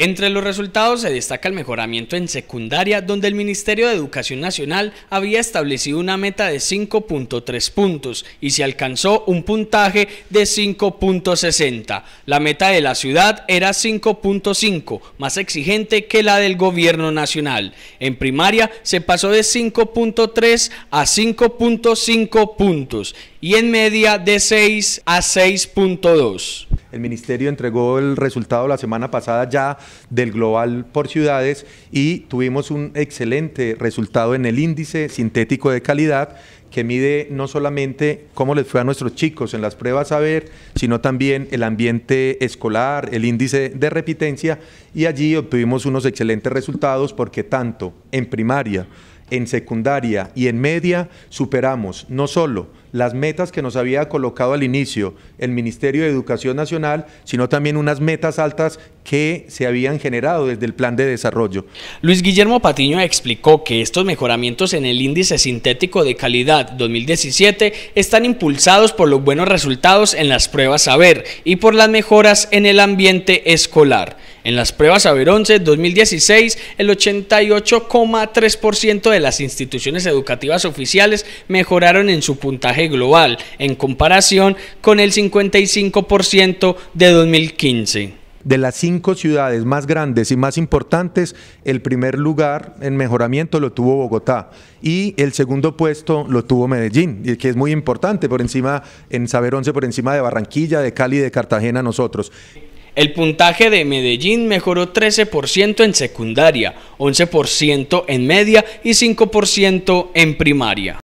Entre los resultados se destaca el mejoramiento en secundaria, donde el Ministerio de Educación Nacional había establecido una meta de 5.3 puntos y se alcanzó un puntaje de 5.60. La meta de la ciudad era 5.5, más exigente que la del gobierno nacional. En primaria se pasó de 5.3 a 5.5 puntos y en media de 6 a 6.2. El ministerio entregó el resultado la semana pasada ya del global por ciudades y tuvimos un excelente resultado en el índice sintético de calidad que mide no solamente cómo les fue a nuestros chicos en las pruebas a ver, sino también el ambiente escolar, el índice de repitencia y allí obtuvimos unos excelentes resultados porque tanto en primaria en secundaria y en media superamos no solo las metas que nos había colocado al inicio el Ministerio de Educación Nacional, sino también unas metas altas que se habían generado desde el plan de desarrollo. Luis Guillermo Patiño explicó que estos mejoramientos en el índice sintético de calidad 2017 están impulsados por los buenos resultados en las pruebas saber y por las mejoras en el ambiente escolar. En las pruebas Saber 11, 2016, el 88,3% de las instituciones educativas oficiales mejoraron en su puntaje global, en comparación con el 55% de 2015. De las cinco ciudades más grandes y más importantes, el primer lugar en mejoramiento lo tuvo Bogotá y el segundo puesto lo tuvo Medellín, que es muy importante por encima en Saber 11 por encima de Barranquilla, de Cali, y de Cartagena nosotros. El puntaje de Medellín mejoró 13% en secundaria, 11% en media y 5% en primaria.